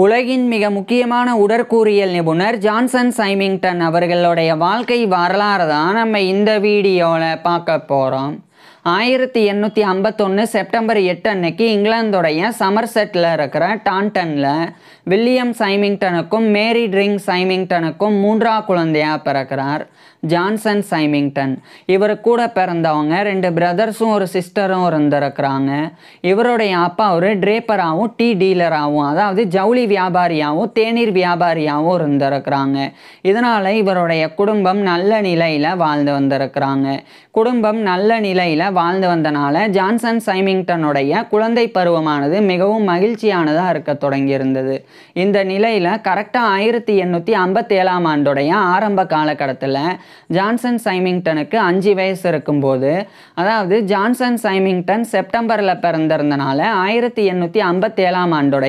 உலகின் மிக முக்கியமான உடற்கூறியல் நிபுணர் ஜான்சன் சைமிங்டன் அவர்களுடைய வாழ்க்கை வரலாறு தான் நம்ம இந்த வீடியோவில் பார்க்க போகிறோம் ஆயிரத்தி எண்ணூற்றி ஐம்பத்தொன்று செப்டம்பர் எட்டு அன்னைக்கு இங்கிலாந்துடைய சமர்செட்டில் இருக்கிற டான்டனில் வில்லியம் சைமிங்டனுக்கும் மேரி ட்ரிங் சைமிங்டனுக்கும் மூன்றாம் குழந்தையாக பிறக்கிறார் ஜான்சன் சைமிங்டன் இவர் கூட பிறந்தவங்க ரெண்டு பிரதர்ஸும் ஒரு சிஸ்டரும் இருந்திருக்கிறாங்க இவருடைய அப்பா ஒரு ட்ரேப்பராகவும் டீ டீலராகவும் அதாவது ஜவுளி வியாபாரியாகவும் தேநீர் வியாபாரியாகவும் இருந்திருக்கிறாங்க இதனால் இவருடைய குடும்பம் நல்ல நிலையில் வாழ்ந்து வந்திருக்கிறாங்க குடும்பம் நல்ல நிலையில் வாழ்ந்து வந்தனால ஜான்சன் சைமிங்டனுடைய குழந்தை பருவமானது மிகவும் மகிழ்ச்சியானதாக இருக்க தொடங்கியிருந்தது இந்த நிலையில் கரெக்டாக ஆயிரத்தி எண்ணூற்றி ஐம்பத்தேழாம் ஆண்டுடைய ஆரம்ப காலகட்டத்தில் ஜான்சன் சைமிங்டனுக்கு அஞ்சு வயசு இருக்கும்போது அதாவது ஜான்சன் சைமிங்டன் செப்டம்பரில் பிறந்திருந்தனால ஆயிரத்தி எண்ணூற்றி ஐம்பத்தேழாம் ஆண்டுடைய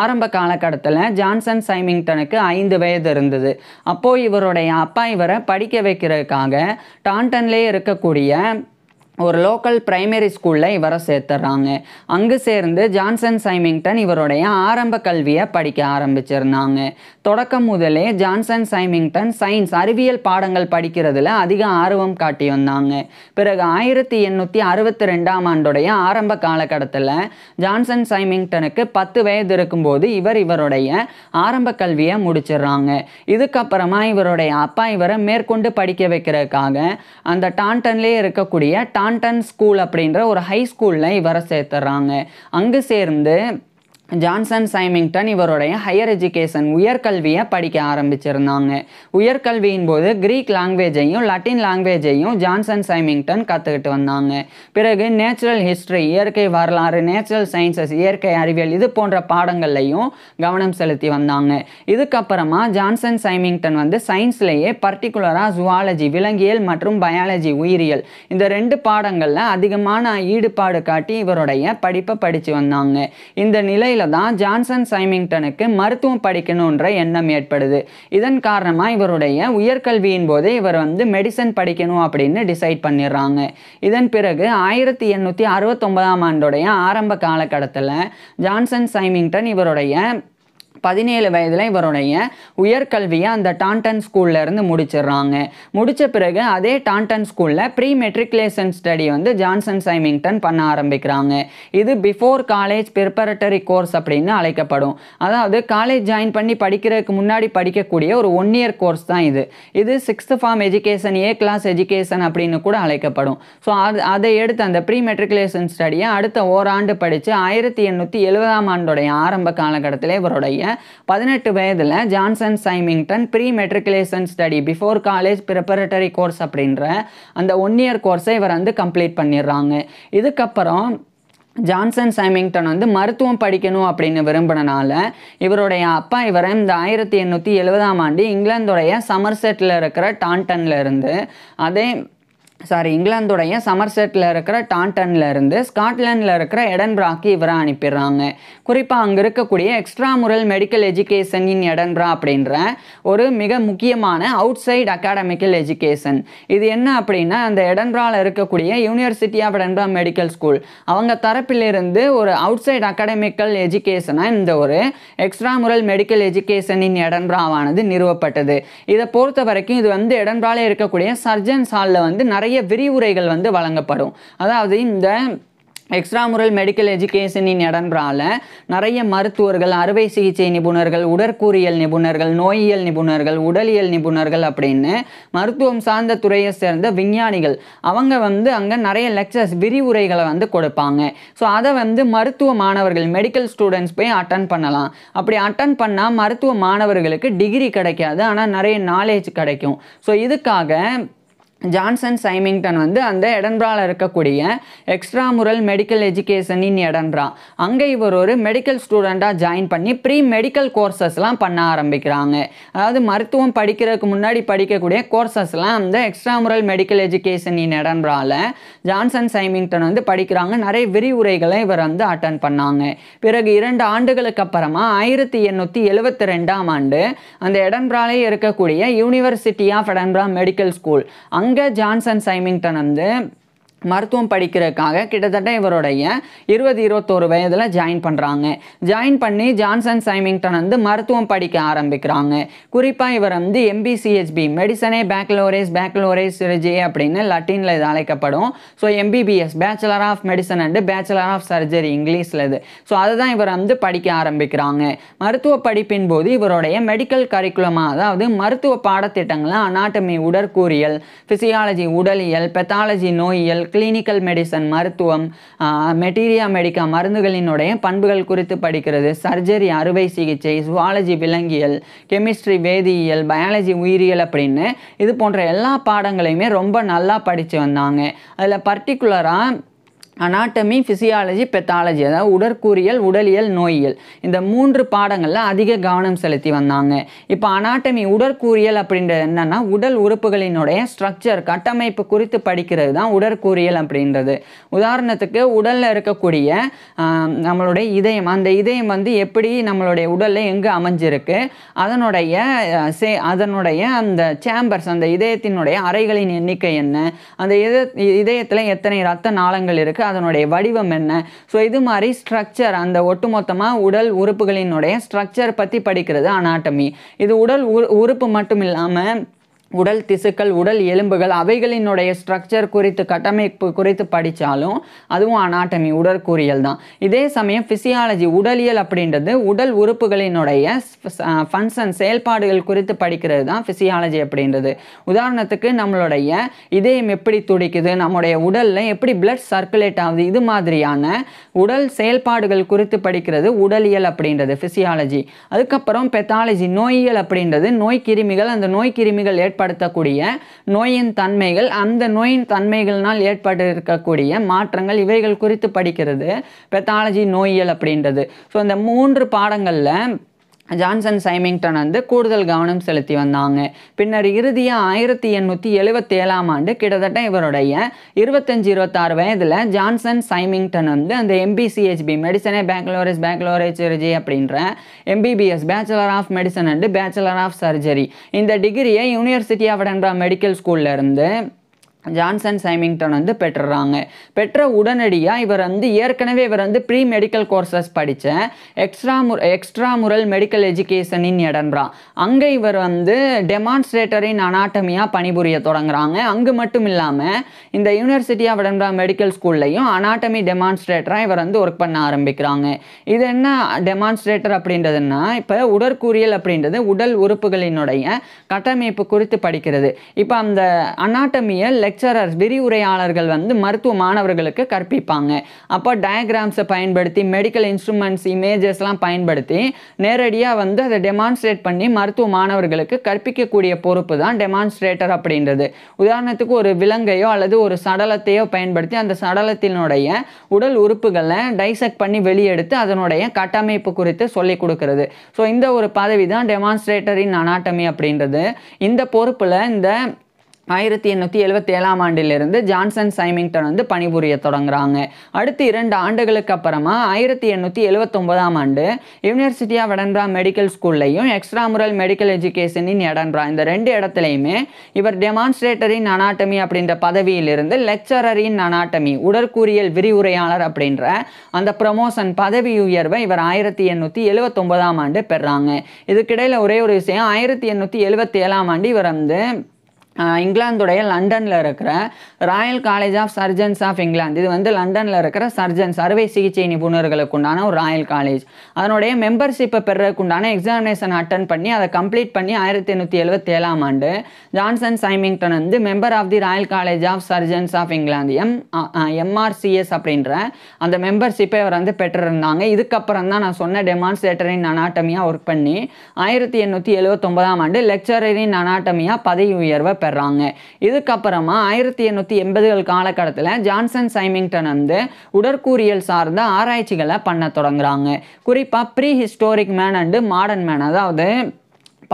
ஆரம்ப காலகட்டத்தில் ஜான்சன் சைமிங்டனுக்கு ஐந்து வயது இருந்தது அப்போது இவருடைய அப்பா இவரை படிக்க வைக்கிறதுக்காக டான்டன்லேயே இருக்கக்கூடிய ஒரு லோக்கல் பிரைமரி ஸ்கூலில் இவரை சேர்த்துறாங்க அங்கு சேர்ந்து ஜான்சன் சைமிங்டன் இவருடைய ஆரம்ப கல்வியை படிக்க ஆரம்பிச்சிருந்தாங்க தொடக்கம் முதலே ஜான்சன் சைமிங்டன் சயின்ஸ் அறிவியல் பாடங்கள் படிக்கிறதுல அதிக ஆர்வம் காட்டி வந்தாங்க பிறகு ஆயிரத்தி எண்ணூற்றி அறுபத்தி ரெண்டாம் ஆண்டுடைய ஆரம்ப காலகட்டத்தில் ஜான்சன் சைமிங்டனுக்கு பத்து வயது இருக்கும்போது இவர் இவருடைய ஆரம்ப கல்வியை முடிச்சிடுறாங்க இதுக்கப்புறமா இவருடைய அப்பா இவரை மேற்கொண்டு படிக்க வைக்கிறதுக்காக அந்த டான்டன்லேயே இருக்கக்கூடிய டான் டான்டன் ஸ்கூல் அப்படின்ற ஒரு ஹை ஸ்கூலில் இவரை சேர்த்துறாங்க அங்கு சேர்ந்து ஜான்சன் சைமிங்டன் இவருடைய ஹையர் எஜுகேஷன் உயர்கல்வியை படிக்க ஆரம்பிச்சிருந்தாங்க உயர்கல்வியின் போது கிரீக் லாங்குவேஜையும் லட்டின் லாங்குவேஜையும் ஜான்சன் சைமிங்டன் கற்றுக்கிட்டு வந்தாங்க பிறகு நேச்சுரல் ஹிஸ்ட்ரி இயற்கை வரலாறு நேச்சுரல் சயின்சஸ் இயற்கை அறிவியல் இது போன்ற பாடங்கள்லையும் கவனம் செலுத்தி வந்தாங்க இதுக்கப்புறமா ஜான்சன் சைமிங்டன் வந்து சயின்ஸ்லேயே பர்டிகுலராக ஜுவாலஜி விலங்கியல் மற்றும் பயாலஜி உயிரியல் இந்த ரெண்டு பாடங்களில் அதிகமான ஈடுபாடு காட்டி இவருடைய படிப்பை படித்து வந்தாங்க இந்த நிலையில் நிலையில தான் ஜான்சன் சைமிங்டனுக்கு மருத்துவம் படிக்கணுன்ற எண்ணம் ஏற்படுது இதன் காரணமாக இவருடைய உயர்கல்வியின் போது இவர் வந்து மெடிசன் படிக்கணும் அப்படின்னு டிசைட் பண்ணிடுறாங்க இதன் பிறகு ஆயிரத்தி எண்ணூற்றி அறுபத்தொன்பதாம் ஆண்டுடைய ஆரம்ப காலகட்டத்தில் ஜான்சன் சைமிங்டன் இவருடைய பதினேழு வயதில் இவருடைய உயர்கல்வியை அந்த டான்டன் ஸ்கூல்ல இருந்து முடிச்சிடுறாங்க முடித்த பிறகு அதே டான்டன் ஸ்கூலில் ப்ரீ மெட்ரிகுலேஷன் ஸ்டடி வந்து ஜான்சன் சைமிங்டன் பண்ண ஆரம்பிக்கிறாங்க இது பிஃபோர் காலேஜ் ப்ரிப்பரட்டரி கோர்ஸ் அப்படின்னு அழைக்கப்படும் அதாவது காலேஜ் ஜாயின் பண்ணி படிக்கிறதுக்கு முன்னாடி படிக்கக்கூடிய ஒரு ஒன் இயர் கோர்ஸ் தான் இது இது sixth form education A class education அப்படின்னு கூட அழைக்கப்படும் ஸோ அதை எடுத்து அந்த ப்ரீ மெட்ரிகுலேஷன் ஸ்டடியை அடுத்த ஓராண்டு படித்து ஆயிரத்தி எண்ணூற்றி எழுபதாம் ஆண்டுடைய ஆரம்ப காலகட்டத்தில் இவருடைய பதினெட்டு வயதில் Johnson Symington pre matriculation study before college preparatory course அப்படின்ற அந்த ஒன் இயர் கோர்ஸை இவர் வந்து கம்ப்ளீட் பண்ணிடுறாங்க இதுக்கப்புறம் ஜான்சன் சைமிங்டன் வந்து மருத்துவம் படிக்கணும் அப்படின்னு விரும்பினால இவருடைய அப்பா இவரை இந்த ஆயிரத்தி எண்ணூற்றி எழுபதாம் ஆண்டு இங்கிலாந்துடைய சமர்செட்டில் இருக்கிற டான்டனில் இருந்து அதே சாரி இங்கிலாந்துடைய சமர்செட்டில் இருக்கிற டான்டனில் இருந்து ஸ்காட்லாண்டில் இருக்கிற எடன்பிராக்கு இவரை அனுப்பிடுறாங்க குறிப்பாக அங்கே இருக்கக்கூடிய extra முரல் medical education in Edinburgh அப்படின்ற ஒரு மிக முக்கியமான அவுட் சைட் அகாடமிக்கல் எஜுகேஷன் இது என்ன அப்படின்னா அந்த எடன்பிராவில் இருக்கக்கூடிய university of Edinburgh medical school அவங்க தரப்பிலிருந்து ஒரு அவுட் சைட் அகாடமிக்கல் எஜுகேஷனாக இந்த ஒரு எக்ஸ்ட்ரா முரல் மெடிக்கல் எஜுகேஷன் இன் எடன்பிராவானது நிறுவப்பட்டது இதை பொறுத்த வரைக்கும் இது வந்து எடன்பிராவில் இருக்கக்கூடிய சர்ஜன்ஸ் ஹாலில் வந்து நிறைய நிறைய விரிவுரைகள் வந்து வழங்கப்படும் அதாவது இந்த எக்ஸ்ட்ராமுரல் மெடிக்கல் எஜுகேஷனின் இடன்றால நிறைய மருத்துவர்கள் அறுவை சிகிச்சை நிபுணர்கள் உடற்கூறியல் நிபுணர்கள் நோயியல் நிபுணர்கள் உடலியல் நிபுணர்கள் அப்படின்னு மருத்துவம் சார்ந்த துறையை சேர்ந்த விஞ்ஞானிகள் அவங்க வந்து அங்கே நிறைய லெக்சர்ஸ் விரிவுரைகளை வந்து கொடுப்பாங்க ஸோ அதை வந்து மருத்துவ மாணவர்கள் மெடிக்கல் ஸ்டூடெண்ட்ஸ் போய் அட்டன் பண்ணலாம் அப்படி அட்டன் பண்ணால் மருத்துவ மாணவர்களுக்கு டிகிரி கிடைக்காது ஆனால் நிறைய நாலேஜ் கிடைக்கும் ஸோ இதுக்காக ஜான்சன் சைமிங்டன் வந்து அந்த இடன்றால் இருக்கக்கூடிய எக்ஸ்ட்ரா முரல் மெடிக்கல் எஜுகேஷனின் இடன்றா அங்கே இவர் ஒரு மெடிக்கல் ஸ்டூடெண்ட்டாக ஜாயின் பண்ணி ப்ரீ மெடிக்கல் கோர்சஸ்லாம் பண்ண ஆரம்பிக்கிறாங்க அதாவது மருத்துவம் படிக்கிறதுக்கு முன்னாடி படிக்கக்கூடிய கோர்சஸ்லாம் அந்த எக்ஸ்ட்ரா முரல் மெடிக்கல் எஜுகேஷனின் இடன்றால ஜான்சன் சைமிங்டன் வந்து படிக்கிறாங்க நிறைய விரிவுரைகளை இவர் வந்து அட்டன் பண்ணாங்க பிறகு இரண்டு ஆண்டுகளுக்கு அப்புறமா ஆயிரத்தி எண்ணூற்றி எழுபத்தி ரெண்டாம் ஆண்டு அந்த எடன்பிராலே இருக்கக்கூடிய university of Edinburgh medical school அங்கே அங்கே ஜான்சன் சைமிங்டன் வந்து மருத்துவம் படிக்கிறதுக்காக கிட்டத்தட்ட இவருடைய இருபது இருபத்தோரு வயதில் ஜாயின் பண்ணுறாங்க ஜாயின் பண்ணி ஜான்சன் சைமிங்டன் வந்து மருத்துவம் படிக்க ஆரம்பிக்கிறாங்க குறிப்பாக இவர் வந்து எம்பிசிஹெச்பி மெடிசனே பேக்லோரேஸ் பேக்லோரேஸ் சர்ஜரி அப்படின்னு லட்டினில் இது அழைக்கப்படும் so MBBS bachelor of medicine and bachelor of surgery இங்கிலீஷில் இது ஸோ அதுதான் இவர் வந்து படிக்க ஆரம்பிக்கிறாங்க மருத்துவ படிப்பின் போது இவருடைய மெடிக்கல் கரிக்குலமாக அதாவது மருத்துவ பாடத்திட்டங்களை அனாட்டமி உடற்கூறியல் ஃபிசியாலஜி உடலியல் பெத்தாலஜி நோயியல் கிளினிக்கல் மெடிசன் மருத்துவம் மெட்டீரியா மெடிக்கா மருந்துகளினுடைய பண்புகள் குறித்து படிக்கிறது சர்ஜரி அறுவை சிகிச்சை சுவாலஜி விலங்கியல் கெமிஸ்ட்ரி வேதியியல் பயாலஜி உயிரியல் அப்படின்னு இது போன்ற எல்லா பாடங்களையுமே ரொம்ப நல்லா படித்து வந்தாங்க அதில் பர்டிகுலராக அனாட்டமி ஃபிசியாலஜி பெத்தாலஜி அதாவது உடற்கூறியல் உடலியல் நோயியல் இந்த மூன்று பாடங்களில் அதிக கவனம் செலுத்தி வந்தாங்க இப்போ அனாட்டமி உடற்கூறியல் அப்படின்றது என்னென்னா உடல் உறுப்புகளினுடைய ஸ்ட்ரக்சர் கட்டமைப்பு குறித்து படிக்கிறது தான் உடற்கூறியல் அப்படின்றது உதாரணத்துக்கு உடலில் இருக்கக்கூடிய நம்மளுடைய இதயம் அந்த இதயம் வந்து எப்படி நம்மளுடைய உடலில் எங்கே அமைஞ்சிருக்கு அதனுடைய சே அதனுடைய அந்த சேம்பர்ஸ் அந்த இதயத்தினுடைய அறைகளின் எண்ணிக்கை என்ன அந்த இதய இதயத்தில் எத்தனை ரத்த நாளங்கள் இருக்குது இருக்குது அதனுடைய வடிவம் என்ன ஸோ இது மாதிரி ஸ்ட்ரக்சர் அந்த ஒட்டுமொத்தமாக உடல் உறுப்புகளினுடைய ஸ்ட்ரக்சர் பற்றி படிக்கிறது அனாட்டமி இது உடல் உறுப்பு மட்டும் இல்லாமல் உடல் திசுக்கள் உடல் எலும்புகள் அவைகளினுடைய ஸ்ட்ரக்சர் குறித்து கட்டமைப்பு குறித்து படித்தாலும் அதுவும் அனாட்டமி உடற்கூறியல் தான் இதே சமயம் ஃபிசியாலஜி உடலியல் அப்படின்றது உடல் உறுப்புகளினுடைய ஃபங்க்ஷன் uh, செயல்பாடுகள் குறித்து படிக்கிறது தான் ஃபிசியாலஜி அப்படின்றது உதாரணத்துக்கு நம்மளுடைய இதயம் எப்படி துடிக்குது நம்முடைய உடலில் எப்படி பிளட் சர்க்குலேட் ஆகுது இது மாதிரியான உடல் செயல்பாடுகள் குறித்து படிக்கிறது உடலியல் அப்படின்றது ஃபிசியாலஜி அதுக்கப்புறம் பெத்தாலஜி நோயியல் அப்படின்றது நோய் கிருமிகள் அந்த நோய் கிருமிகள் ஏற்ப ஏற்படுத்தக்கூடிய நோயின் தன்மைகள் அந்த நோயின் தன்மைகள்னால் ஏற்பட்டு இருக்கக்கூடிய மாற்றங்கள் இவைகள் குறித்து படிக்கிறது பெத்தாலஜி நோயியல் அப்படின்றது ஸோ இந்த மூன்று பாடங்களில் ஜான்சன் சைமிங்டன் வந்து கூடுதல் கவனம் செலுத்தி வந்தாங்க பின்னர் இறுதியாக ஆயிரத்தி எண்ணூற்றி எழுபத்தி ஏழாம் ஆண்டு கிட்டத்தட்ட இவருடைய இருபத்தஞ்சி இருபத்தாறு வயதில் ஜான்சன் சைமிங்டன் வந்து அந்த எம்பிசிஹெச்பி மெடிசனே பேக்லோரேஜ் சர்ஜி அப்படின்ற MBBS bachelor of medicine and bachelor of surgery இந்த டிகிரியை யூனிவர்சிட்டி ஆஃப் டென்ரா மெடிக்கல் ஸ்கூல்லேருந்து ஜான்சன் சைமிங்டன் வந்து பெற்றுறாங்க பெற்ற உடனடியாக இவர் வந்து ஏற்கனவே இவர் வந்து ப்ரீ மெடிக்கல் கோர்சஸ் படித்தேன் எக்ஸ்ட்ரா மு எக்ஸ்ட்ரா முரல் மெடிக்கல் எஜுகேஷனின் இடன்றான் அங்கே இவர் வந்து டெமான்ஸ்ட்ரேட்டரின் அனாட்டமியாக பணிபுரிய தொடங்குறாங்க அங்கு மட்டும் இல்லாமல் இந்த யூனிவர்சிட்டி ஆஃப் எடன்பரா மெடிக்கல் ஸ்கூல்லையும் அனாட்டமி டெமான்ஸ்ட்ரேட்டராக இவர் வந்து ஒர்க் பண்ண ஆரம்பிக்கிறாங்க இது என்ன டெமான்ஸ்ட்ரேட்டர் அப்படின்றதுன்னா இப்போ உடற்கூறியல் அப்படின்றது உடல் உறுப்புகளினுடைய கட்டமைப்பு குறித்து படிக்கிறது இப்போ அந்த அனாட்டமியை லெக்சரர்ஸ் விரிவுரையாளர்கள் வந்து மருத்துவ மாணவர்களுக்கு கற்பிப்பாங்க அப்போ டயக்ராம்ஸை பயன்படுத்தி மெடிக்கல் இன்ஸ்ட்ருமெண்ட்ஸ் இமேஜஸ்லாம் பயன்படுத்தி நேரடியாக வந்து அதை டெமான்ஸ்ட்ரேட் பண்ணி மருத்துவ மாணவர்களுக்கு கற்பிக்கக்கூடிய பொறுப்பு தான் டெமான்ஸ்ட்ரேட்டர் அப்படின்றது உதாரணத்துக்கு ஒரு விலங்கையோ அல்லது ஒரு சடலத்தையோ பயன்படுத்தி அந்த சடலத்தினுடைய உடல் உறுப்புகளை டைசெக்ட் பண்ணி வெளியெடுத்து அதனுடைய கட்டமைப்பு குறித்து சொல்லிக் கொடுக்கறது ஸோ இந்த ஒரு பதவி தான் டெமான்ஸ்ட்ரேட்டரின் அனாட்டமி அப்படின்றது இந்த பொறுப்பில் இந்த ஆயிரத்தி எண்ணூற்றி எழுபத்தி ஏழாம் ஆண்டிலிருந்து ஜான்சன் சைமிங்டன் வந்து பணிபுரிய தொடங்குறாங்க அடுத்து இரண்டு ஆண்டுகளுக்கு அப்புறமா ஆயிரத்தி எண்ணூற்றி எழுபத்தொம்போதாம் ஆண்டு யூனிவர்சிட்டி ஆஃப் எடன்பிரா மெடிக்கல் ஸ்கூல்லையும் எக்ஸ்ட்ராமுரல் மெடிக்கல் எஜுகேஷனின் இன் இந்த ரெண்டு இடத்துலையுமே இவர் டெமான்ஸ்ட்ரேட்டரின் அனாட்டமி அப்படின்ற பதவியிலிருந்து லெக்சரரின் அனாட்டமி உடற்கூறியல் விரிவுரையாளர் அப்படின்ற அந்த ப்ரமோஷன் பதவி உயர்வை இவர் ஆயிரத்தி எண்ணூற்றி எழுபத்தொம்போதாம் ஆண்டு பெறாங்க இதுக்கிடையில் ஒரே ஒரு விஷயம் ஆயிரத்தி எண்ணூற்றி எழுபத்தி ஏழாம் ஆண்டு இவர் வந்து இங்கிலாந்துடைய லண்டனில் இருக்கிற royal college of surgeons of England இது வந்து லண்டனில் இருக்கிற சர்ஜன்ஸ் அறுவை சிகிச்சை நிபுணர்களுக்கு உண்டான ஒரு ராயல் காலேஜ் அதனுடைய மெம்பர்ஷிப்பை பெறதுக்கு உண்டான எக்ஸாமினேஷன் அட்டன் பண்ணி அதை கம்ப்ளீட் பண்ணி ஆயிரத்தி எண்ணூற்றி எழுபத்தி ஏழாம் ஆண்டு ஜான்சன் சைமிங்டன் வந்து member of the royal college of surgeons of England M MRCS அப்படின்ற அந்த மெம்பர்ஷிப்பை அவர் வந்து பெற்றிருந்தாங்க இதுக்கப்புறம் தான் நான் சொன்ன டெமான்ஸ்ட்ரேட்டரின் அனாட்டமியாக ஒர்க் பண்ணி ஆயிரத்தி எண்ணூற்றி எழுபத்தொம்பதாம் ஆண்டு லெக்சரின் அனாட்டமியாக பதவி உயர்வை பெறாங்க இதுக்கப்புறமா ஆயிரத்தி எண்ணூற்றி எண்பதுகள் காலகட்டத்தில் ஜான்சன் சைமிங்டன் வந்து உடற்கூறியல் சார்ந்த ஆராய்ச்சிகளை பண்ண தொடங்குறாங்க குறிப்பாக prehistoric man and modern man அதாவது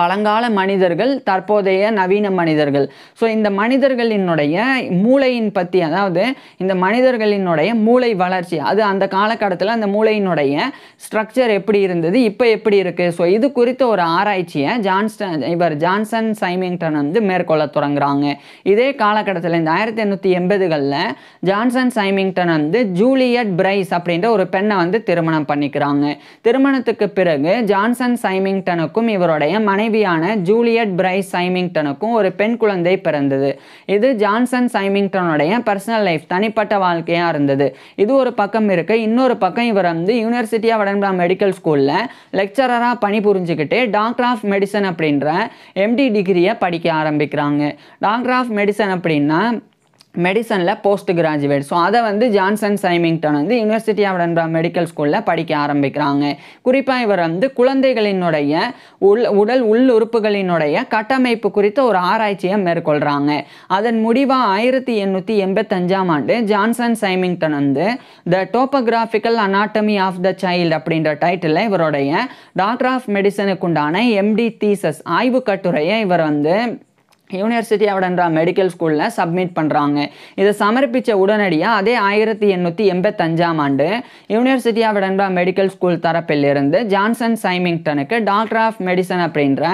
பழங்கால மனிதர்கள் தற்போதைய நவீன மனிதர்கள் ஸோ இந்த மனிதர்களினுடைய மூளையின் பற்றி அதாவது இந்த மனிதர்களினுடைய மூளை வளர்ச்சி அது அந்த காலகட்டத்தில் அந்த மூளையினுடைய ஸ்ட்ரக்சர் எப்படி இருந்தது இப்போ எப்படி இருக்குது ஸோ இது குறித்த ஒரு ஆராய்ச்சியை ஜான்ஸ்டன் இவர் ஜான்சன் சைமிங்டன் வந்து மேற்கொள்ள தொடங்குறாங்க இதே காலகட்டத்தில் இந்த ஆயிரத்தி எண்ணூற்றி எண்பதுகளில் ஜான்சன் சைமிங்டன் வந்து ஜூலியட் பிரைஸ் அப்படின்ற ஒரு பெண்ணை வந்து திருமணம் பண்ணிக்கிறாங்க திருமணத்துக்கு பிறகு ஜான்சன் சைமிங்டனுக்கும் இவருடைய மனைவி மனைவியான ஜூலியட் பிரைஸ் சைமிங்டனுக்கும் ஒரு பெண் குழந்தை பிறந்தது இது ஜான்சன் சைமிங்டனுடைய பர்சனல் லைஃப் தனிப்பட்ட வாழ்க்கையாக இருந்தது இது ஒரு பக்கம் இருக்கு இன்னொரு பக்கம் இவர் வந்து யூனிவர்சிட்டி ஆஃப் வடன்பிரா மெடிக்கல் ஸ்கூலில் லெக்சரராக பணிபுரிஞ்சுக்கிட்டு டாக்டர் ஆஃப் மெடிசன் அப்படின்ற எம்டி டிகிரியை படிக்க ஆரம்பிக்கிறாங்க டாக்டர் ஆஃப் மெடிசன் அப்படின்னா மெடிசனில் போஸ்ட் கிராஜுவேட் ஸோ அதை வந்து ஜான்சன் சைமிங்டன் வந்து யூனிவர்சிட்டி ஆஃப் டன்பா மெடிக்கல் ஸ்கூலில் படிக்க ஆரம்பிக்கிறாங்க குறிப்பாக இவர் வந்து குழந்தைகளினுடைய உள் உடல் உள் உறுப்புகளினுடைய கட்டமைப்பு குறித்த ஒரு ஆராய்ச்சியை மேற்கொள்கிறாங்க அதன் முடிவாக ஆயிரத்தி எண்ணூற்றி எண்பத்தஞ்சாம் ஆண்டு ஜான்சன் சைமிங்டன் வந்து the topographical anatomy of the child அப்படின்ற டைட்டில் இவருடைய டாக்டர் ஆஃப் மெடிசனுக்குண்டான எம்டி தீசஸ் ஆய்வு கட்டுரையை இவர் வந்து யூனிவர்சிட்டி அவடன்றா மெடிக்கல் ஸ்கூலில் சப்மிட் பண்ணுறாங்க இதை சமர்ப்பித்த உடனடியாக அதே ஆயிரத்தி எண்ணூற்றி எண்பத்தஞ்சாம் ஆண்டு யூனிவர்சிட்டி அவடன்றா மெடிக்கல் ஸ்கூல் தரப்பிலிருந்து ஜான்சன் சைமிங்டனுக்கு டாக்டர் ஆஃப் மெடிசன் அப்படின்ற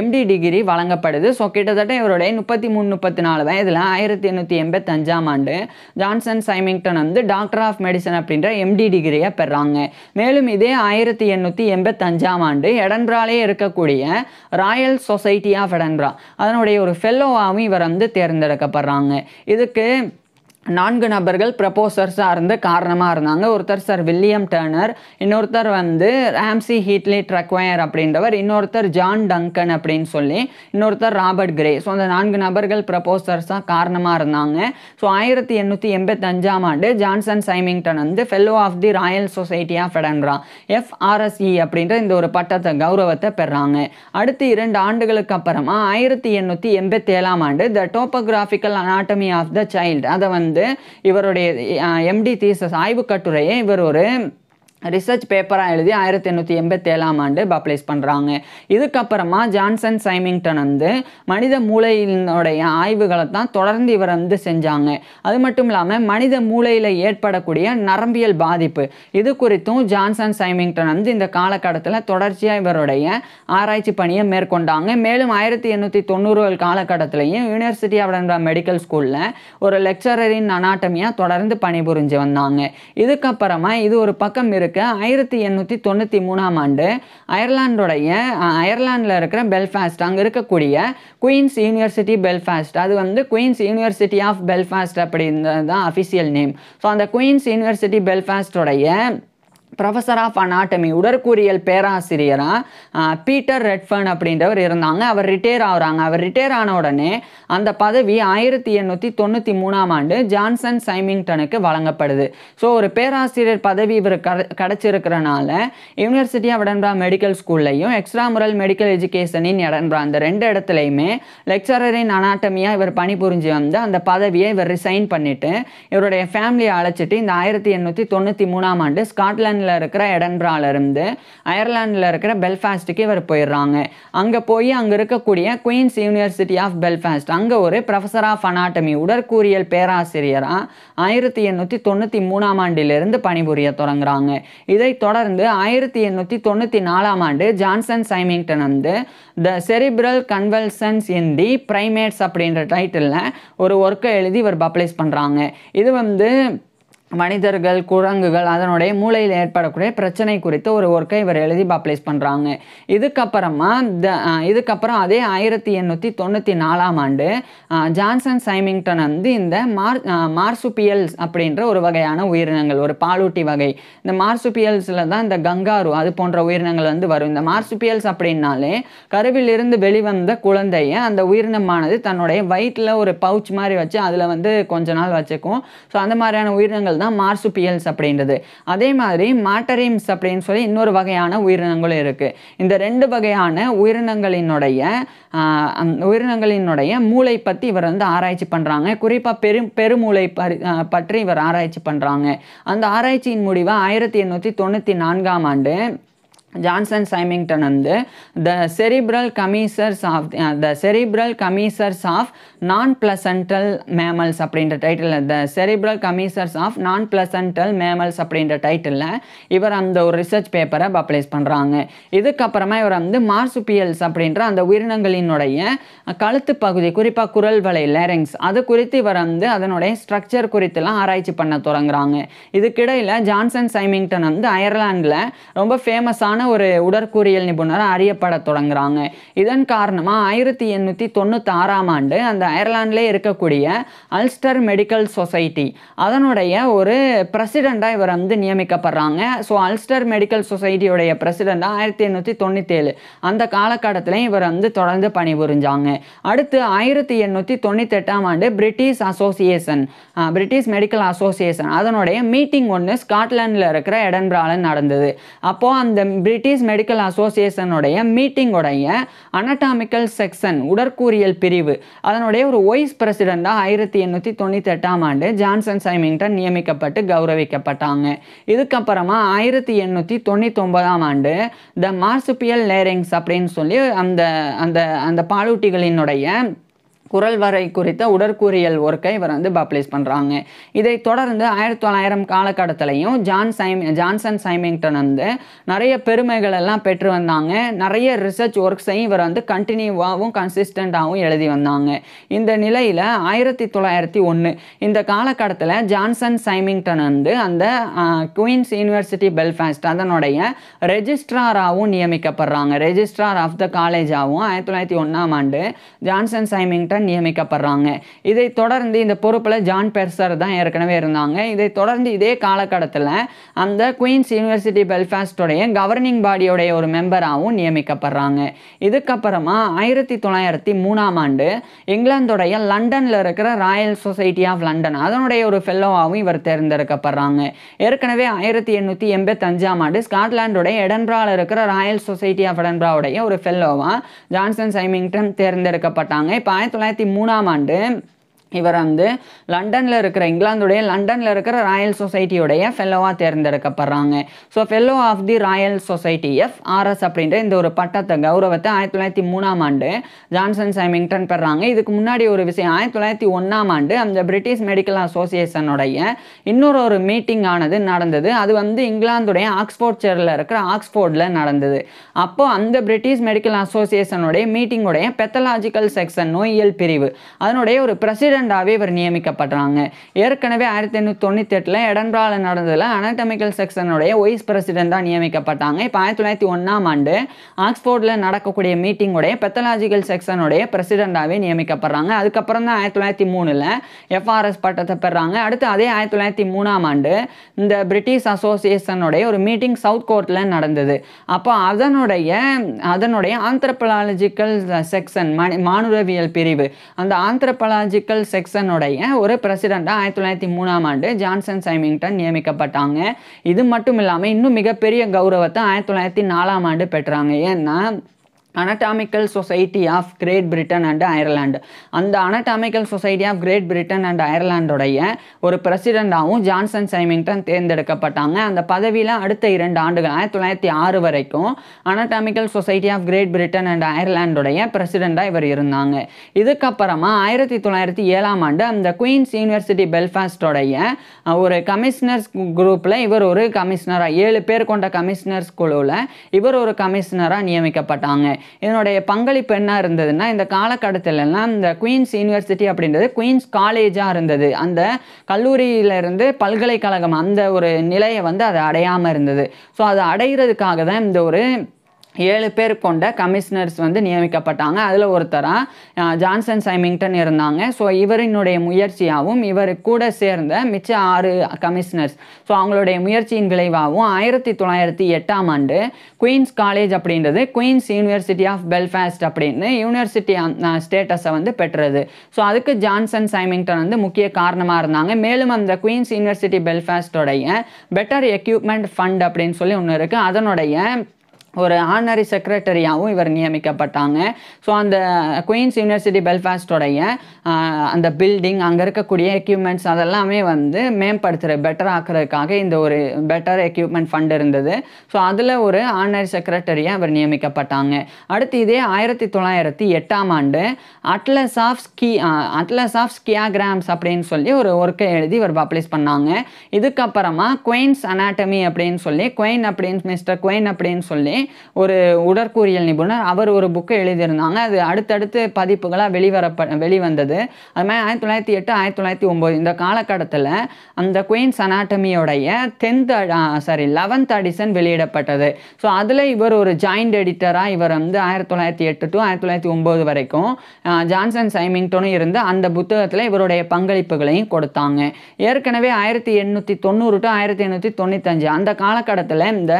எம்டி டிகிரி வழங்கப்படுது ஸோ கிட்டத்தட்ட இவருடைய முப்பத்தி மூணு முப்பத்தி நாலு வயதில் ஆயிரத்தி எண்ணூற்றி எண்பத்தஞ்சாம் ஆண்டு ஜான்சன் சைமிங்டன் வந்து டாக்டர் ஆஃப் மெடிசன் அப்படின்ற எம்டி டிகிரியை பெறாங்க மேலும் இதே ஆயிரத்தி எண்ணூற்றி எண்பத்தஞ்சாம் ஆண்டு எடன்பிராலே இருக்கக்கூடிய ராயல் சொசைட்டி ஆஃப் எடன்பிரா அதனுடைய ஒரு ஃபெல்லோவாகவும் இவர் வந்து தேர்ந்தெடுக்கப்படுறாங்க இதுக்கு நான்கு நபர்கள் ப்ரப்போசர்ஸாக இருந்து காரணமாக இருந்தாங்க ஒருத்தர் சார் வில்லியம் டேர்னர் இன்னொருத்தர் வந்து ராம்சி ஹீட்லி ட்ரக்வயர் அப்படின்றவர் இன்னொருத்தர் ஜான் டங்கன் அப்படின்னு சொல்லி இன்னொருத்தர் ராபர்ட் கிரே ஸோ அந்த நான்கு நபர்கள் ப்ரப்போசர்ஸாக காரணமாக இருந்தாங்க ஸோ ஆயிரத்தி எண்ணூற்றி எண்பத்தஞ்சாம் ஆண்டு ஜான்சன் சைமிங்டன் வந்து fellow of the royal society of Edinburgh FRSE அப்படின்ற இந்த ஒரு பட்டத்தை கௌரவத்தை பெறாங்க அடுத்து இரண்டு ஆண்டுகளுக்கு அப்புறமா ஆயிரத்தி எண்ணூற்றி எண்பத்தேழாம் ஆண்டு the topographical anatomy of the child அதை வந்து வந்து இவருடைய எம்டி தீசஸ் ஆய்வு கட்டுரையை இவர் ஒரு ரிசர்ச் பேப்பராக எழுதி ஆயிரத்தி எண்ணூற்றி எண்பத்தேழாம் ஆண்டு பப்ளிஷ் பண்ணுறாங்க இதுக்கப்புறமா ஜான்சன் சைமிங்டன் வந்து மனித மூளையினுடைய ஆய்வுகளை தான் தொடர்ந்து இவர் வந்து செஞ்சாங்க அது மட்டும் இல்லாமல் மனித மூளையில் ஏற்படக்கூடிய நரம்பியல் பாதிப்பு இது குறித்தும் ஜான்சன் சைமிங்டன் வந்து இந்த காலகட்டத்தில் தொடர்ச்சியாக இவருடைய ஆராய்ச்சி பணியை மேற்கொண்டாங்க மேலும் ஆயிரத்தி எண்ணூற்றி தொண்ணூறுகள் காலகட்டத்திலையும் யூனிவர்சிட்டி ஆஃப் டென்வா மெடிக்கல் ஸ்கூலில் ஒரு லெக்சரரின் அனாட்டமியாக தொடர்ந்து பணிபுரிஞ்சு வந்தாங்க இதுக்கப்புறமா இது ஒரு பக்கம் இருக்கு இருக்கு ஆயிரத்தி எண்ணூற்றி தொண்ணூற்றி மூணாம் ஆண்டு அயர்லாண்டோடைய அயர்லாண்டில் இருக்கிற பெல்ஃபாஸ்ட் அங்கே இருக்கக்கூடிய குயின்ஸ் யூனிவர்சிட்டி பெல்ஃபாஸ்ட் அது வந்து குயின்ஸ் யூனிவர்சிட்டி ஆஃப் பெல்ஃபாஸ்ட் அப்படின்றது தான் அஃபிஷியல் நேம் ஸோ அந்த குயின்ஸ் யூனிவர்சிட்டி பெல்ஃபாஸ்டோடைய ப்ரொஃபஸர் ஆஃப் அனாட்டமி உடற்கூறியல் பேராசிரியராக பீட்டர் ரெட்ஃபர்ன் அப்படின்றவர் இருந்தாங்க அவர் ரிட்டையர் ஆகுறாங்க அவர் ரிட்டையர் ஆன உடனே அந்த பதவி ஆயிரத்தி எண்ணூற்றி தொண்ணூற்றி மூணாம் ஆண்டு ஜான்சன் சைமிங்டனுக்கு வழங்கப்படுது ஸோ ஒரு பேராசிரியர் பதவி இவர் கிடச்சிருக்கிறனால யூனிவர்சிட்டி ஆஃப் எடன்பா மெடிக்கல் ஸ்கூல்லையும் எக்ஸ்ட்ராமுரல் மெடிக்கல் எஜுகேஷனின் எடன்பா அந்த ரெண்டு இடத்துலையுமே லெக்சரரின் அனாட்டமியாக இவர் பணிபுரிஞ்சு வந்து அந்த பதவியை இவர் ரிசைன் பண்ணிவிட்டு இவருடைய ஃபேமிலியை அழைச்சிட்டு இந்த ஆயிரத்தி எண்ணூற்றி தொண்ணூற்றி மூணாம் ஆண்டு ஸ்காட்லாந்து ஸ்காட்லாண்டில் இருக்கிற எடன்பிராலருந்து அயர்லாண்டில் இருக்கிற பெல்ஃபாஸ்ட்டுக்கு இவர் போயிடுறாங்க அங்கே போய் அங்கே இருக்கக்கூடிய குயின்ஸ் யூனிவர்சிட்டி ஆஃப் பெல்ஃபாஸ்ட் அங்கே ஒரு ப்ரொஃபஸர் ஆஃப் அனாட்டமி உடற்கூறியல் பேராசிரியராக ஆயிரத்தி எண்ணூற்றி தொண்ணூற்றி மூணாம் ஆண்டிலிருந்து பணிபுரிய தொடங்குறாங்க இதை தொடர்ந்து ஆயிரத்தி எண்ணூற்றி தொண்ணூற்றி நாலாம் ஆண்டு ஜான்சன் சைமிங்டன் வந்து the cerebral கன்வல்சன்ஸ் in the primates அப்படின்ற டைட்டிலில் ஒரு ஒர்க்கை எழுதி இவர் பப்ளிஷ் பண்ணுறாங்க இது வந்து மனிதர்கள் குரங்குகள் அதனுடைய மூளையில் ஏற்படக்கூடிய பிரச்சனை குறித்து ஒரு ஒர்க்கை இவர் எழுதி பப்ளிஷ் பண்ணுறாங்க இதுக்கப்புறமா த இதுக்கப்புறம் அதே ஆயிரத்தி எண்ணூற்றி தொண்ணூற்றி நாலாம் ஆண்டு ஜான்சன் சைமிங்டன் வந்து இந்த மார் மார்சுபியல்ஸ் அப்படின்ற ஒரு வகையான உயிரினங்கள் ஒரு பாலூட்டி வகை இந்த மார்சுபியல்ஸில் தான் இந்த கங்காரு அது போன்ற உயிரினங்கள் வந்து வரும் இந்த மார்சுபியல்ஸ் அப்படின்னாலே கருவிலிருந்து வெளிவந்த குழந்தைய அந்த உயிரினமானது தன்னுடைய வயிற்றில் ஒரு பவுச் மாதிரி வச்சு அதில் வந்து கொஞ்ச நாள் வச்சுக்கும் ஸோ அந்த மாதிரியான உயிரினங்கள் தான் மார்சுபியல்ஸ் அப்படின்றது அதே மாதிரி மாட்டரிம்ஸ் அப்படின்னு சொல்லி இன்னொரு வகையான உயிரினங்களும் இருக்குது இந்த ரெண்டு வகையான உயிரினங்களினுடைய உயிரினங்களினுடைய மூளை பற்றி இவர் வந்து ஆராய்ச்சி பண்ணுறாங்க குறிப்பாக பெரும் பெருமூளை பற்றி இவர் ஆராய்ச்சி பண்ணுறாங்க அந்த ஆராய்ச்சியின் முடிவாக ஆயிரத்தி எண்ணூற்றி தொண்ணூற்றி நான்காம் ஆண்டு ஜான்சன் சைமிங்டன் வந்து the cerebral commissures of the cerebral commissures of non placental mammals அப்படின்ற title the cerebral commissures of non placental mammals அப்படின்ற டைட்டிலில் இவர் அந்த ஒரு ரிசர்ச் பேப்பரை பப்ளிஷ் பண்ணுறாங்க இதுக்கப்புறமா இவர் வந்து மார்சுபியல்ஸ் அப்படின்ற அந்த உயிரினங்களினுடைய கழுத்து பகுதி குறிப்பாக குரல் வலை லேரிங்ஸ் அது குறித்து இவர் வந்து அதனுடைய ஸ்ட்ரக்சர் குறித்துலாம் ஆராய்ச்சி பண்ண தொடங்குறாங்க இதுக்கிடையில் ஜான்சன் சைமிங்டன் வந்து அயர்லாண்டில் ரொம்ப ஃபேமஸான முக்கியமான ஒரு உடற்கூறியல் நிபுணராக அறியப்பட தொடங்குறாங்க இதன் காரணமாக ஆயிரத்தி எண்ணூற்றி தொண்ணூற்றி ஆறாம் ஆண்டு அந்த அயர்லாண்டில் இருக்கக்கூடிய அல்ஸ்டர் மெடிக்கல் சொசைட்டி அதனுடைய ஒரு பிரசிடெண்ட்டாக இவர் வந்து நியமிக்கப்படுறாங்க ஸோ அல்ஸ்டர் மெடிக்கல் சொசைட்டியுடைய பிரசிடெண்டாக ஆயிரத்தி எண்ணூற்றி ஏழு அந்த காலகட்டத்திலையும் இவர் வந்து தொடர்ந்து பணிபுரிஞ்சாங்க அடுத்து ஆயிரத்தி எண்ணூற்றி தொண்ணூத்தெட்டாம் ஆண்டு British association British medical association அதனுடைய மீட்டிங் ஒன்று ஸ்காட்லாண்டில் இருக்கிற எடன்பிரால நடந்தது அப்போது அந்த பிரிட்டிஷ் மெடிக்கல் அசோசியேஷனுடைய மீட்டிங்குடைய அனட்டாமிக்கல் செக்ஷன் உடற்கூறியல் பிரிவு அதனுடைய ஒரு வைஸ் பிரசிடெண்ட்டாக ஆயிரத்தி எண்ணூற்றி தொண்ணூற்றி எட்டாம் ஆண்டு ஜான்சன் சைமிங்டன் நியமிக்கப்பட்டு கௌரவிக்கப்பட்டாங்க இதுக்கப்புறமா ஆயிரத்தி எண்ணூற்றி தொண்ணூத்தொம்பதாம் ஆண்டு த மார்சுபியல் லேரிங்ஸ் அப்படின்னு சொல்லி அந்த அந்த அந்த பாலூட்டிகளினுடைய குரல் வரை குறித்த உடற்கூறியல் ஒர்க்கை இவர் வந்து பப்ளிஷ் பண்ணுறாங்க இதை தொடர்ந்து ஆயிரத்தி தொள்ளாயிரம் காலகட்டத்திலையும் ஜான் சைம் ஜான்சன் சைமிங்டன் வந்து நிறைய பெருமைகள் எல்லாம் பெற்று வந்தாங்க நிறைய ரிசர்ச் ஒர்க்ஸையும் இவர் வந்து கண்டினியூவாகவும் கன்சிஸ்டண்ட்டாகவும் எழுதி வந்தாங்க இந்த நிலையில் ஆயிரத்தி தொள்ளாயிரத்தி ஒன்று இந்த காலகட்டத்தில் ஜான்சன் சைமிங்டன் வந்து அந்த குயின்ஸ் யூனிவர்சிட்டி பெல்ஃபாஸ்ட் அதனுடைய ரெஜிஸ்ட்ராராகவும் நியமிக்கப்படுறாங்க ரெஜிஸ்ட்ரார் ஆஃப் த காலேஜாகவும் ஆயிரத்தி தொள்ளாயிரத்தி ஒன்றாம் ஆண்டு ஜான்சன் சைமிங்டன் நியமிக்கப்படுறாங்க இதை தொடர்ந்து இந்த பொறுப்பில் ஜான் பெர்சர் தான் ஏற்கனவே இருந்தாங்க இதை தொடர்ந்து இதே காலகட்டத்தில் அந்த குயின்ஸ் யூனிவர்சிட்டி பெல்ஃபாஸ்டோடைய கவர்னிங் பாடியோடைய ஒரு மெம்பராகவும் நியமிக்கப்படுறாங்க இதுக்கப்புறமா ஆயிரத்தி தொள்ளாயிரத்தி மூணாம் ஆண்டு இங்கிலாந்துடைய லண்டனில் இருக்கிற ராயல் சொசைட்டி ஆஃப் லண்டன் அதனுடைய ஒரு ஃபெல்லோவாகவும் இவர் தேர்ந்தெடுக்கப்படுறாங்க ஏற்கனவே ஆயிரத்தி எண்ணூற்றி எண்பத்தஞ்சாம் ஆண்டு ஸ்காட்லாண்டோடைய எடன்ராவில் இருக்கிற ராயல் சொசைட்டி ஆஃப் எடன்பிராவுடைய ஒரு ஃபெல்லோவாக ஜான்சன் சைமிங்டன் தேர்ந்தெடுக்கப்பட்டாங்க இப்போ ஆயிரத்தி தொள்ளாயிரத்தி ரெண்டாயிரத்தி மூணாம் ஆண்டு இவர் வந்து லண்டனில் இருக்கிற இங்கிலாந்துடைய லண்டனில் இருக்கிற ராயல் சொசைட்டியுடைய ஃபெல்லோவாக தேர்ந்தெடுக்கப்படுறாங்க so fellow of the royal society F RS அப்படின்ற இந்த ஒரு பட்டத்தை கௌரவத்தை ஆயிரத்தி தொள்ளாயிரத்தி மூணாம் ஆண்டு ஜான்சன் சைமிங்டன் பெறாங்க இதுக்கு முன்னாடி ஒரு விஷயம் ஆயிரத்தி தொள்ளாயிரத்தி ஒன்றாம் ஆண்டு அந்த பிரிட்டிஷ் மெடிக்கல் அசோசியேஷனுடைய இன்னொரு ஒரு மீட்டிங் ஆனது நடந்தது அது வந்து இங்கிலாந்துடைய ஆக்ஸ்போர்ட் சேரில் இருக்கிற ஆக்ஸ்போர்டில் நடந்தது அப்போது அந்த பிரிட்டிஷ் மெடிக்கல் அசோசியேஷனுடைய மீட்டிங்குடைய பெத்தலாஜிக்கல் செக்ஷன் நோயியல் பிரிவு அதனுடைய ஒரு பிரசிட பிரசிடெண்டாகவே இவர் நியமிக்கப்படுறாங்க ஏற்கனவே ஆயிரத்தி எண்ணூற்றி தொண்ணூற்றி எட்டில் எடன்பிரால நடந்ததில் அனாட்டமிக்கல் செக்ஷனுடைய வைஸ் பிரசிடெண்ட்டாக நியமிக்கப்பட்டாங்க இப்போ ஆயிரத்தி தொள்ளாயிரத்தி ஒன்றாம் ஆண்டு ஆக்ஸ்போர்டில் நடக்கக்கூடிய மீட்டிங்குடைய பெத்தலாஜிக்கல் செக்ஷனுடைய பிரசிடெண்ட்டாகவே நியமிக்கப்படுறாங்க அதுக்கப்புறம் தான் ஆயிரத்தி தொள்ளாயிரத்தி மூணில் எஃப்ஆர்எஸ் பட்டத்தை பெறாங்க அடுத்து அதே ஆயிரத்தி தொள்ளாயிரத்தி மூணாம் ஆண்டு இந்த பிரிட்டிஷ் அசோசியேஷனுடைய ஒரு மீட்டிங் சவுத் கோர்ட்டில் நடந்தது அப்போ அதனுடைய அதனுடைய ஆந்திரபலாலஜிக்கல் செக்ஷன் மனிதவியல் பிரிவு அந்த ஆந்திரபலாஜிக்கல் செக்ஷனுடைய ஒரு பிரசிடெண்ட்டாக ஆயிரத்தி தொள்ளாயிரத்தி மூணாம் ஆண்டு ஜான்சன் சைமிங்டன் நியமிக்கப்பட்டாங்க இது மட்டும் இல்லாமல் இன்னும் மிகப்பெரிய கௌரவத்தை ஆயிரத்தி தொள்ளாயிரத்தி நாலாம் ஆண்டு பெற்றாங்க ஏன்னா anatomical society of great Britain and Ireland அந்த anatomical society of great Britain and அயர்லாண்டுடைய ஒரு பிரசிடெண்டாகவும் ஜான்சன் சைமிங்டன் தேர்ந்தெடுக்கப்பட்டாங்க அந்த பதவியில் அடுத்த இரண்டு ஆண்டுகள் ஆயிரத்தி தொள்ளாயிரத்தி ஆறு வரைக்கும் anatomical society of great Britain and அயர்லாண்டுடைய பிரசிடெண்டாக இவர் இருந்தாங்க இதுக்கப்புறமா ஆயிரத்தி தொள்ளாயிரத்தி ஏழாம் ஆண்டு அந்த குயின்ஸ் யூனிவர்சிட்டி பெல்ஃபாஸ்டோடைய ஒரு கமிஷனர்ஸ் குரூப்பில் இவர் ஒரு கமிஷனராக ஏழு பேர் கொண்ட கமிஷனர்ஸ் குழுவில் இவர் ஒரு கமிஷனராக நியமிக்கப்பட்டாங்க இதனுடைய பங்களிப்பு என்ன இருந்ததுன்னா இந்த காலகட்டத்திலலாம் இந்த குயின்ஸ் யூனிவர்சிட்டி அப்படின்றது குயின்ஸ் காலேஜாக இருந்தது அந்த கல்லூரியிலிருந்து பல்கலைக்கழகம் அந்த ஒரு நிலையை வந்து அதை அடையாமல் இருந்தது ஸோ அதை அடைகிறதுக்காக தான் இந்த ஒரு ஏழு பேர் கொண்ட கமிஷனர்ஸ் வந்து நியமிக்கப்பட்டாங்க அதில் ஒருத்தராக ஜான்சன் சைமிங்டன் இருந்தாங்க ஸோ இவரினுடைய முயற்சியாகவும் இவர் கூட சேர்ந்த மிச்ச ஆறு கமிஷனர்ஸ் ஸோ அவங்களுடைய முயற்சியின் விளைவாகவும் ஆயிரத்தி தொள்ளாயிரத்தி எட்டாம் ஆண்டு குயின்ஸ் காலேஜ் அப்படின்றது குயின்ஸ் யூனிவர்சிட்டி ஆஃப் பெல்ஃபாஸ்ட் அப்படின்னு யூனிவர்சிட்டி ஸ்டேட்டஸை வந்து பெற்றது ஸோ அதுக்கு ஜான்சன் சைமிங்டன் வந்து முக்கிய காரணமாக இருந்தாங்க மேலும் அந்த குயின்ஸ் யூனிவர்சிட்டி பெல்ஃபாஸ்டோடைய பெட்டர் எக்யூப்மெண்ட் ஃபண்ட் அப்படின்னு சொல்லி ஒன்று இருக்குது அதனுடைய ஒரு ஆனரி செக்ரட்டரியாகவும் இவர் நியமிக்கப்பட்டாங்க ஸோ அந்த குயின்ஸ் யூனிவர்சிட்டி பெல்ஃபாஸ்டோடைய அந்த பில்டிங் அங்கே இருக்கக்கூடிய எக்யூப்மெண்ட்ஸ் அதெல்லாமே வந்து மேம்படுத்துகிற பெட்டர் ஆக்குறதுக்காக இந்த ஒரு பெட்டர் எக்யூப்மெண்ட் ஃபண்ட் இருந்தது ஸோ அதில் ஒரு ஆனரி செக்ரட்டரியாக அவர் நியமிக்கப்பட்டாங்க அடுத்து இதே ஆயிரத்தி தொள்ளாயிரத்தி எட்டாம் ஆண்டு atlas of ski atlas of skiagrams அப்படின்னு சொல்லி ஒரு ஒர்க்கை எழுதி இவர் பப்ளிஷ் பண்ணாங்க இதுக்கப்புறமா குயின்ஸ் அனாட்டமி அப்படின்னு சொல்லி குயின் அப்படின்னு மிஸ்டர் குவெயின் அப்படின்னு சொல்லி ஒரு உடற்கூறியல் நிபுணர் அவர் ஒரு புக்கை எழுதியிருந்தாங்க அது அடுத்தடுத்து பதிப்புகளாக வெளிவரப்ப வெளிவந்தது அது மாதிரி ஆயிரத்தி தொள்ளாயிரத்தி எட்டு ஆயிரத்தி தொள்ளாயிரத்தி ஒம்பது இந்த காலகட்டத்தில் அந்த குயின்ஸ் அனாட்டமியோடைய டென்த் சாரி லெவன்த் அடிசன் வெளியிடப்பட்டது ஸோ அதில் இவர் ஒரு ஜாயிண்ட் எடிட்டராக இவர் வந்து ஆயிரத்தி தொள்ளாயிரத்தி எட்டு டு ஆயிரத்தி தொள்ளாயிரத்தி ஒம்பது வரைக்கும் ஜான்சன் சைமிங்டனும் இருந்து அந்த புத்தகத்தில் இவருடைய பங்களிப்புகளையும் கொடுத்தாங்க ஏற்கனவே ஆயிரத்தி எண்ணூற்றி தொண்ணூறு டு ஆயிரத்தி எண்ணூற்றி தொண்ணூத்தஞ்சு அந்த காலகட்டத்தில் இந்த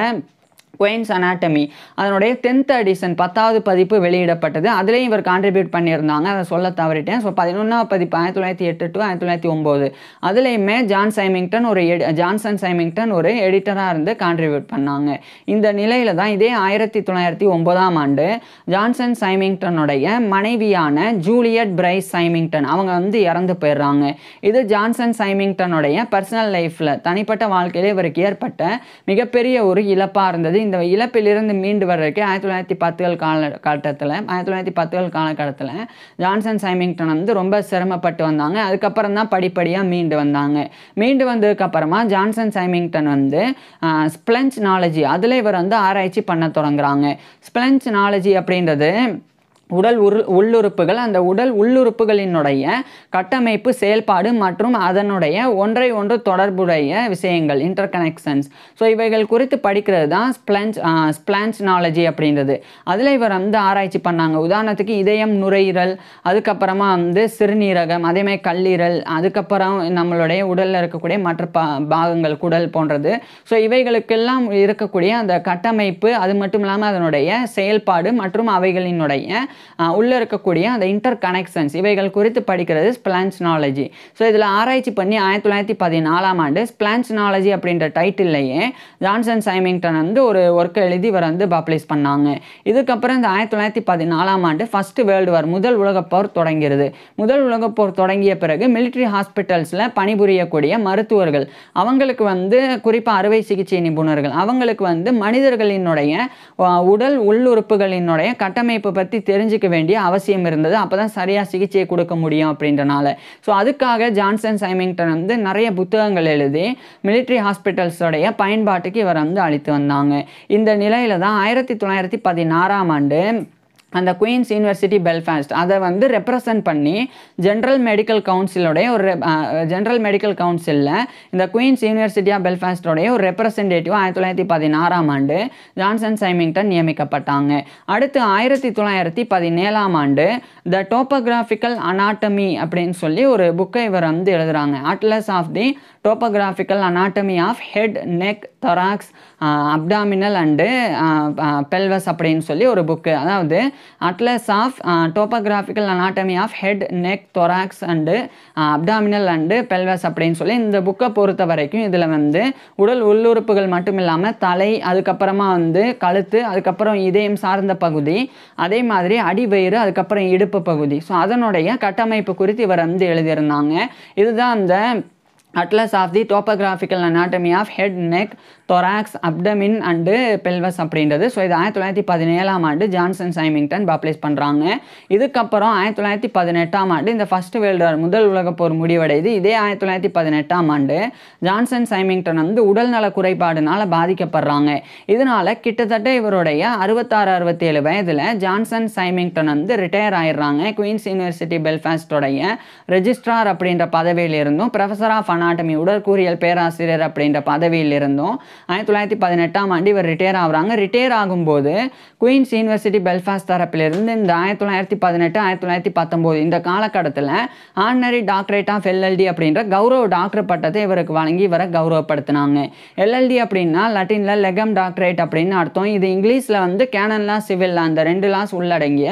குயின்ஸ் அனாட்டமி அதனுடைய டென்த் அடிஷன் பத்தாவது பதிப்பு வெளியிடப்பட்டது அதுலேயும் இவர் கான்ட்ரிபியூட் பண்ணியிருந்தாங்க அதை சொல்ல தவறிட்டேன் ஸோ பதினொன்றாவது பதிப்பு ஆயிரத்தி தொள்ளாயிரத்தி எட்டு டு ஆயிரத்தி தொள்ளாயிரத்தி ஒம்பது அதுலேயுமே ஜான் சைமிங்டன் ஒரு எடி ஜான்சன் சைமிங்டன் ஒரு எடிட்டராக இருந்து கான்ட்ரிபியூட் பண்ணாங்க இந்த நிலையில் தான் இதே ஆயிரத்தி தொள்ளாயிரத்தி ஒன்பதாம் ஆண்டு ஜான்சன் சைமிங்டனுடைய மனைவியான ஜூலியட் பிரைஸ் சைமிங்டன் அவங்க வந்து இறந்து போயிடுறாங்க இது ஜான்சன் சைமிங்டனுடைய பர்சனல் லைஃப்பில் தனிப்பட்ட வாழ்க்கையில் இவருக்கு ஏற்பட்ட மிகப்பெரிய ஒரு இழப்பாக இருந்தது இந்த இழப்பிலிருந்து மீண்டு வர்றதுக்கு ஆயிரத்தி தொள்ளாயிரத்தி பத்துகள் கால காலகட்டத்தில் ஆயிரத்தி தொள்ளாயிரத்தி பத்துகள் காலகட்டத்தில் ஜான்சன் சைமிங்டன் வந்து ரொம்ப சிரமப்பட்டு வந்தாங்க அதுக்கப்புறம் தான் படிப்படியாக மீண்டு வந்தாங்க மீண்டு வந்ததுக்கப்புறமா ஜான்சன் சைமிங்டன் வந்து ஸ்பிளஞ்ச் நாலஜி அதில் இவர் வந்து ஆராய்ச்சி பண்ண தொடங்குறாங்க ஸ்ப்ளென்ச் நாலஜி அப்படின்றது உடல் உரு உள்ளுறுப்புகள் அந்த உடல் உள்ளுறுப்புகளினுடைய கட்டமைப்பு செயல்பாடு மற்றும் அதனுடைய ஒன்றை ஒன்று தொடர்புடைய விஷயங்கள் இன்டர்கனெக்ஷன்ஸ் ஸோ இவைகள் குறித்து படிக்கிறது தான் ஸ்பிளன்ஸ் ஸ்பிளான்ஸ் நாலஜி அப்படின்றது அதில் இவர் வந்து ஆராய்ச்சி பண்ணாங்க உதாரணத்துக்கு இதயம் நுரையீரல் அதுக்கப்புறமா வந்து சிறுநீரகம் அதேமாதிரி கல்லீரல் அதுக்கப்புறம் நம்மளுடைய உடலில் இருக்கக்கூடிய மற்ற பாகங்கள் குடல் போன்றது ஸோ இவைகளுக்கெல்லாம் இருக்கக்கூடிய அந்த கட்டமைப்பு அது மட்டும் இல்லாமல் அதனுடைய செயல்பாடு மற்றும் அவைகளினுடைய உள்ளே இருக்கக்கூடிய அந்த இன்டர் கனெக்ஷன்ஸ் இவைகள் குறித்து படிக்கிறது ஸ்பிளான்ஸ்னாலஜி ஸோ இதில் ஆராய்ச்சி பண்ணி ஆயிரத்தி தொள்ளாயிரத்தி பதினாலாம் ஆண்டு ஸ்பிளான்ஸ்னாலஜி அப்படின்ற டைட்டில்லையே ஜான்சன் சைமிங்டன் வந்து ஒரு ஒர்க்கை எழுதி இவர் வந்து பப்ளிஷ் பண்ணாங்க இதுக்கப்புறம் இந்த ஆயிரத்தி தொள்ளாயிரத்தி பதினாலாம் ஆண்டு ஃபஸ்ட்டு வேர்ல்டு வார் முதல் உலகப்போர் போர் தொடங்கிறது முதல் உலகப் போர் தொடங்கிய பிறகு மிலிட்ரி ஹாஸ்பிட்டல்ஸில் பணிபுரியக்கூடிய மருத்துவர்கள் அவங்களுக்கு வந்து குறிப்பாக அறுவை சிகிச்சை நிபுணர்கள் அவங்களுக்கு வந்து மனிதர்களினுடைய உடல் உள்ளுறுப்புகளினுடைய கட்டமைப்பு பற்றி தெரிஞ்சு தெரிஞ்சுக்க வேண்டிய அவசியம் இருந்தது அப்போ தான் சரியாக சிகிச்சையை கொடுக்க முடியும் அப்படின்றனால ஸோ அதுக்காக ஜான்சன் சைமிங்டன் வந்து நிறைய புத்தகங்கள் எழுதி மிலிட்ரி ஹாஸ்பிட்டல்ஸோடைய பயன்பாட்டுக்கு இவர் வந்து அளித்து வந்தாங்க இந்த நிலையில் தான் ஆயிரத்தி தொள்ளாயிரத்தி பதினாறாம் ஆண்டு அந்த குயின்ஸ் யூனிவர்சிட்டி பெல்ஃபாஸ்ட் அதை வந்து ரெப்ரசன்ட் பண்ணி ஜென்ரல் மெடிக்கல் கவுன்சிலோடைய ஒரு ஜென்ரல் மெடிக்கல் கவுன்சிலில் இந்த குயின்ஸ் யூனிவர்சிட்டி ஆஃப் பெல்ஃபாஸ்டோடைய ஒரு ரெப்ரசன்டேட்டிவ் ஆயிரத்தி தொள்ளாயிரத்தி பதினாறாம் ஆண்டு ஜான்சன் சைமிங்டன் நியமிக்கப்பட்டாங்க அடுத்து ஆயிரத்தி தொள்ளாயிரத்தி பதினேழாம் ஆண்டு த டோப்போகிராஃபிக்கல் அனாட்டமி அப்படின்னு சொல்லி ஒரு புக்கை இவர் வந்து எழுதுகிறாங்க atlas of the topographical anatomy of head neck thorax abdominal and pelvis அப்படின்னு சொல்லி ஒரு புக்கு அதாவது atlas of topographical anatomy of head neck thorax and abdominal and pelvis அப்படின்னு சொல்லி இந்த புக்கை பொறுத்த வரைக்கும் இதில் வந்து உடல் உள்ளுறுப்புகள் மட்டும் இல்லாமல் தலை அதுக்கப்புறமா வந்து கழுத்து அதுக்கப்புறம் இதயம் சார்ந்த பகுதி அதே மாதிரி அடிவயிறு அதுக்கப்புறம் இடுப்பு பகுதி ஸோ அதனுடைய கட்டமைப்பு குறித்து இவர் வந்து எழுதியிருந்தாங்க இதுதான் அந்த atlas of the topographical anatomy of head neck thorax abdomen and pelvis அப்படின்றது ஸோ இது ஆயிரத்தி தொள்ளாயிரத்தி பதினேழாம் ஆண்டு ஜான்சன் சைமிங்டன் பப்ளிஷ் பண்ணுறாங்க இதுக்கப்புறம் ஆயிரத்தி தொள்ளாயிரத்தி பதினெட்டாம் ஆண்டு இந்த ஃபர்ஸ்ட் வேர்ல்டு வார் முதல் உலகப் போர் முடிவடையுது இதே ஆயிரத்தி தொள்ளாயிரத்தி பதினெட்டாம் ஆண்டு ஜான்சன் சைமிங்டன் வந்து உடல்நல குறைபாடுனால் பாதிக்கப்படுறாங்க இதனால் கிட்டத்தட்ட இவருடைய அறுபத்தாறு அறுபத்தேழு வயதில் ஜான்சன் சைமிங்டன் வந்து ரிட்டையர் ஆயிடுறாங்க குயின்ஸ் யூனிவர்சிட்டி பெல்ஃபாஸ்டோடைய ரெஜிஸ்ட்ரார் அப்படின்ற பதவியிலிருந்தும் ப்ரொஃபஸர் ஆஃப் அனாட்டமி உடற்கூறியல் பேராசிரியர் அப்படின்ற பதவியில் இருந்தும் ஆயிரத்தி தொள்ளாயிரத்தி பதினெட்டாம் ஆண்டு இவர் ரிட்டையர் ஆகுறாங்க ரிட்டையர் ஆகும்போது குயின்ஸ் யூனிவர்சிட்டி பெல்ஃபாஸ்ட் தரப்பிலிருந்து இந்த ஆயிரத்தி தொள்ளாயிரத்தி பதினெட்டு ஆயிரத்தி தொள்ளாயிரத்தி பத்தொம்போது இந்த காலகட்டத்தில் ஆனரி டாக்டரேட் ஆஃப் எல்எல்டி அப்படின்ற கௌரவ டாக்டர் பட்டத்தை இவருக்கு வழங்கி இவரை கௌரவப்படுத்தினாங்க எல்எல்டி அப்படின்னா லட்டினில் லெகம் டாக்டரேட் அப்படின்னு அர்த்தம் இது இங்கிலீஷில் வந்து கேனன் சிவில் அந்த ரெண்டு லாஸ் உள்ளடங்கிய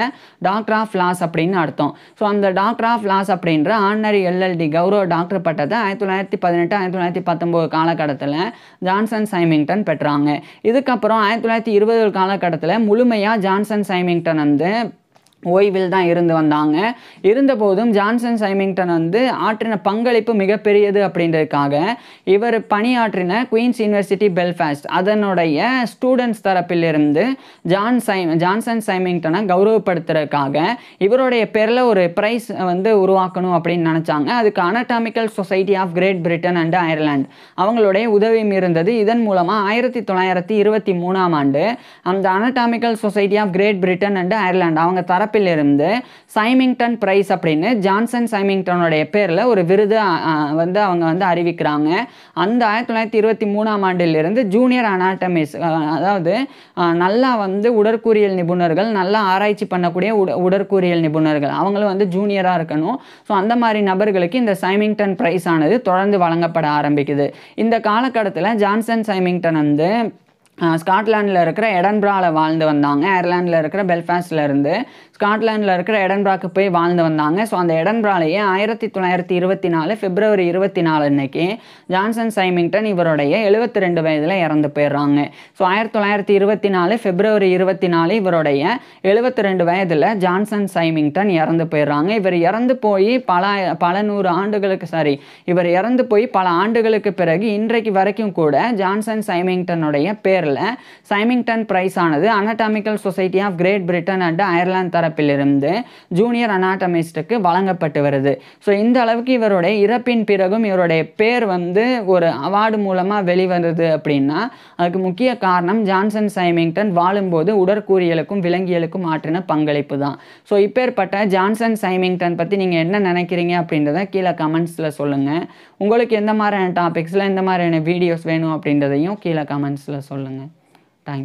டாக்டர் ஆஃப் லாஸ் அப்படின்னு அர்த்தம் ஸோ அந்த டாக்டர் ஆஃப் லாஸ் அப்படின்ற ஆனரி எல்எல்டி கௌரவ டாக்டர் பட்டத்தை ஆயிரத்தி தொள்ளாயிரத்தி தொள்ளாயிரத்தி பதினெட்டு ஆயிரத்தி தொள்ளாயிரத்தி பத்தொம்போது காலகட்டத்தில் ஜான்சன் சைமிங்டன் பெற்றாங்க இதுக்கப்புறம் ஆயிரத்தி தொள்ளாயிரத்தி இருபது காலகட்டத்தில் முழுமையாக ஜான்சன் சைமிங்டன் வந்து ஓய்வில் தான் இருந்து வந்தாங்க இருந்தபோதும் ஜான்சன் சைமிங்டன் வந்து ஆற்றின பங்களிப்பு மிகப்பெரியது அப்படின்றதுக்காக இவர் பணியாற்றின குயின்ஸ் யூனிவர்சிட்டி பெல்ஃபாஸ்ட் அதனுடைய ஸ்டூடெண்ட்ஸ் தரப்பிலிருந்து ஜான் சை ஜான்சன் சைமிங்டனை கௌரவப்படுத்துறதுக்காக இவருடைய பேரில் ஒரு ப்ரைஸ் வந்து உருவாக்கணும் அப்படின்னு நினச்சாங்க அதுக்கு anatomical society of great Britain and Ireland அவங்களுடைய உதவியும் இருந்தது இதன் மூலமாக ஆயிரத்தி தொள்ளாயிரத்தி இருபத்தி மூணாம் ஆண்டு அந்த anatomical society of great Britain and Ireland அவங்க தர இருந்து சைமிங்டன் பிரைஸ் அப்படின்னு ஜான்சன் சைமிங்டனுடைய பேரில் ஒரு விருது வந்து அவங்க வந்து அறிவிக்கிறாங்க அந்த ஆயிரத்தி தொள்ளாயிரத்தி இருபத்தி மூணாம் ஆண்டிலிருந்து ஜூனியர் அனாட்டமிஸ் அதாவது நல்லா வந்து உடற்கூறியல் நிபுணர்கள் நல்லா ஆராய்ச்சி பண்ணக்கூடிய உட உடற்கூறியல் நிபுணர்கள் அவங்களும் வந்து ஜூனியராக இருக்கணும் ஸோ அந்த மாதிரி நபர்களுக்கு இந்த சைமிங்டன் பிரைஸ் ஆனது தொடர்ந்து வழங்கப்பட ஆரம்பிக்குது இந்த காலகட்டத்தில் ஜான்சன் சைமிங்டன் வந்து ஸ்காட்லாண்டில் இருக்கிற எடன்பிராவில் வாழ்ந்து வந்தாங்க அயர்லாண்டில் இருக்கிற பெல்ஃபாஸ்டில் இருந்து ஸ்காட்லாண்டில் இருக்கிற எடன்பிராக்கு போய் வாழ்ந்து வந்தாங்க ஸோ அந்த எடன்பிராலேயே ஆயிரத்தி தொள்ளாயிரத்தி இருபத்தி நாலு பிப்ரவரி இருபத்தி நாலு அன்னைக்கு ஜான்சன் சைமிங்டன் இவருடைய எழுபத்தி ரெண்டு வயதில் இறந்து போயிடுறாங்க ஸோ ஆயிரத்தி தொள்ளாயிரத்தி இருபத்தி நாலு பிப்ரவரி இருபத்தி நாலு இவருடைய எழுபத்தி ரெண்டு வயதில் ஜான்சன் சைமிங்டன் இறந்து போயிடுறாங்க இவர் இறந்து போய் பல பல நூறு ஆண்டுகளுக்கு சாரி இவர் இறந்து போய் பல ஆண்டுகளுக்கு பிறகு இன்றைக்கு வரைக்கும் கூட ஜான்சன் சைமிங்டனுடைய பேரில் சைமிங்டன் பிரைஸ் ஆனது anatomical society of great Britain and Ireland தர தரப்பிலிருந்து ஜூனியர் அனாட்டமிஸ்டுக்கு வழங்கப்பட்டு வருது ஸோ இந்த அளவுக்கு இவருடைய இறப்பின் பிறகும் இவருடைய பேர் வந்து ஒரு அவார்டு மூலமாக வெளிவந்தது அப்படின்னா அதுக்கு முக்கிய காரணம் ஜான்சன் சைமிங்டன் வாழும்போது உடற்கூறியலுக்கும் விலங்கியலுக்கும் ஆற்றின பங்களிப்பு தான் ஸோ இப்பேற்பட்ட ஜான்சன் சைமிங்டன் பற்றி நீங்கள் என்ன நினைக்கிறீங்க அப்படின்றத கீழே கமெண்ட்ஸில் சொல்லுங்கள் உங்களுக்கு எந்த மாதிரியான டாபிக்ஸில் எந்த மாதிரியான வீடியோஸ் வேணும் அப்படின்றதையும் கீழே கமெண்ட்ஸில் சொல்லுங்கள் தேங்க்யூ